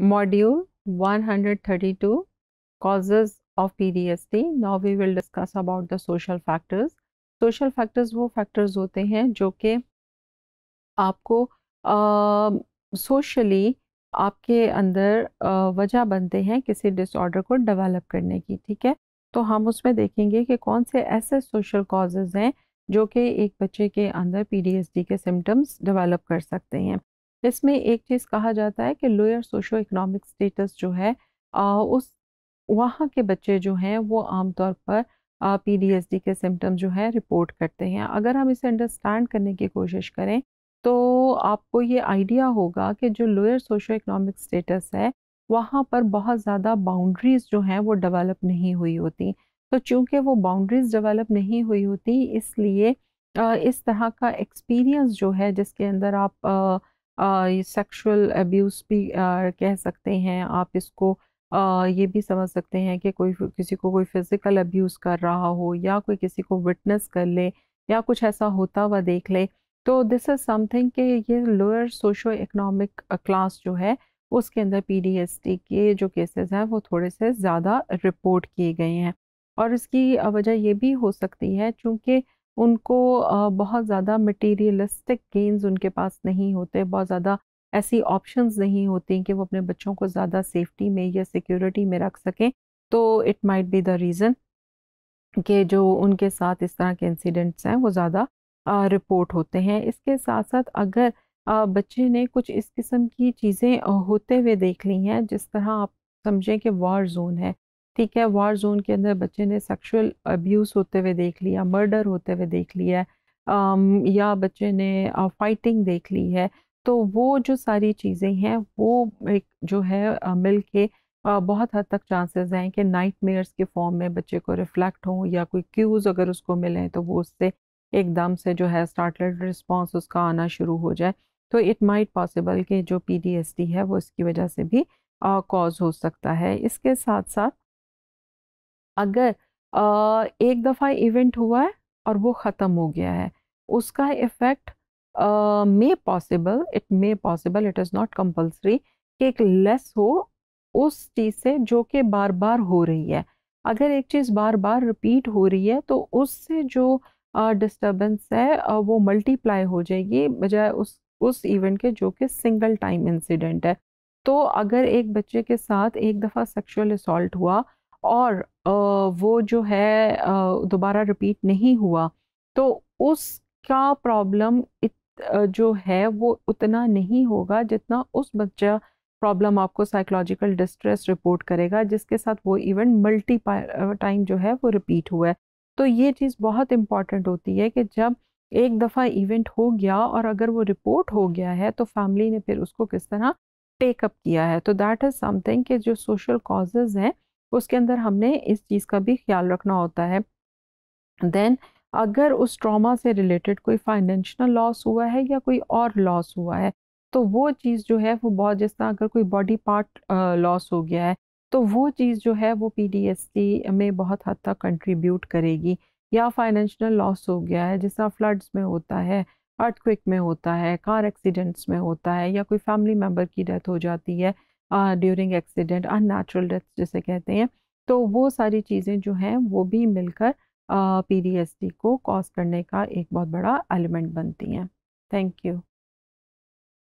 Module 132 Causes of PTSD. Now we will discuss about the social factors. Social factors वो factors होते हैं जो कि आपको सोशली uh, आपके अंदर uh, वजह बनते हैं किसी डिसऑर्डर को डेवलप करने की ठीक है तो हम उसमें देखेंगे कि कौन से ऐसे सोशल कॉजेज़ हैं जो कि एक बच्चे के अंदर पीडीएसडी के सिम्टम्स डेवलप कर सकते हैं इसमें एक चीज़ कहा जाता है कि लोअर सोशो इकोनॉमिक स्टेटस जो है आ, उस वहाँ के बच्चे जो हैं वो आमतौर पर पी डी एस डी के सिम्टम जो है रिपोर्ट करते हैं अगर हम इसे अंडरस्टैंड करने की कोशिश करें तो आपको ये आइडिया होगा कि जो लोअर सोशो इकोनॉमिक स्टेटस है वहाँ पर बहुत ज़्यादा बाउंड्रीज़ जो हैं वो डेवलप नहीं हुई होती तो चूँकि वो बाउंड्रीज़ डेवलप नहीं हुई होती इसलिए इस तरह का एक्सपीरियंस जो है जिसके अंदर आप सेक्सुअल अब्यूज़ भी आ, कह सकते हैं आप इसको आ, ये भी समझ सकते हैं कि कोई किसी को कोई फ़िज़िकल अब्यूज़ कर रहा हो या कोई किसी को विटनेस कर ले या कुछ ऐसा होता हुआ देख ले तो दिस इज़ समथिंग कि ये लोअर सोशो इकनॉमिक क्लास जो है उसके अंदर पीडीएसटी के जो केसेस हैं वो थोड़े से ज़्यादा रिपोर्ट किए गए हैं और इसकी वजह ये भी हो सकती है चूँकि उनको बहुत ज़्यादा मटेरियलिस्टिक गेंस उनके पास नहीं होते बहुत ज़्यादा ऐसी ऑप्शंस नहीं होती कि वो अपने बच्चों को ज़्यादा सेफ्टी में या सिक्योरिटी में रख सकें तो it might be the reason कि जो उनके साथ इस तरह के इंसिडेंट्स हैं वो ज़्यादा रिपोर्ट होते हैं इसके साथ साथ अगर बच्चे ने कुछ इस किस्म की चीज़ें होते हुए देख ली हैं जिस तरह आप समझें कि वॉर जोन है ठीक है वार जोन के अंदर बच्चे ने सेक्सुअल अब्यूज़ होते हुए देख लिया मर्डर होते हुए देख लिया है um, या बच्चे ने फाइटिंग uh, देख ली है तो वो जो सारी चीज़ें हैं वो एक जो है uh, मिल के uh, बहुत हद तक चांसेस हैं कि नाइट मेयर्स के फॉर्म में बच्चे को रिफ्लेक्ट हों या कोई क्यूज़ अगर उसको मिलें तो वो उससे एकदम से जो है स्टार्टलेट रिस्पॉन्स उसका आना शुरू हो जाए तो इट माइट पॉसिबल कि जो पी है वो इसकी वजह से भी कॉज हो सकता है इसके साथ साथ अगर एक दफ़ा इवेंट हुआ है और वो ख़त्म हो गया है उसका effect may possible it may possible it is not compulsory कि एक लेस हो उस चीज़ से जो कि बार बार हो रही है अगर एक चीज़ बार बार रिपीट हो रही है तो उससे जो डिस्टर्बेंस है वो मल्टीप्लाई हो जाएगी बजाय उस उस इवेंट के जो कि सिंगल टाइम इंसिडेंट है तो अगर एक बच्चे के साथ एक दफ़ा सेक्सुअल असल्ट हुआ और वो जो है दोबारा रिपीट नहीं हुआ तो उसका प्रॉब्लम जो है वो उतना नहीं होगा जितना उस बच्चा प्रॉब्लम आपको साइकोलॉजिकल डिस्ट्रेस रिपोर्ट करेगा जिसके साथ वो इवेंट मल्टी टाइम जो है वो रिपीट हुआ है तो ये चीज़ बहुत इम्पॉर्टेंट होती है कि जब एक दफ़ा इवेंट हो गया और अगर वो रिपोर्ट हो गया है तो फैमिली ने फिर उसको किस तरह टेकअप किया है तो दैट इज़ समथिंग के जो सोशल कॉजेज़ हैं उसके अंदर हमने इस चीज़ का भी ख्याल रखना होता है देन अगर उस ट्रॉमा से रिलेटेड कोई फाइनेंशियल लॉस हुआ है या कोई और लॉस हुआ है तो वो चीज़ जो है वो बहुत जिस तरह अगर कोई बॉडी पार्ट लॉस हो गया है तो वो चीज़ जो है वो पी में बहुत हद तक कंट्रीब्यूट करेगी या फाइनेंशियल लॉस हो गया है जिस तरह फ्लड्स में होता है अर्थक्विक में होता है कार एक्सीडेंट्स में होता है या कोई फैमिली मेम्बर की डेथ हो जाती है ड्यूरिंग एक्सीडेंट नेचुरल डेथ जिसे कहते हैं तो वो सारी चीज़ें जो हैं वो भी मिलकर पी टी को कॉज करने का एक बहुत बड़ा एलिमेंट बनती हैं थैंक यू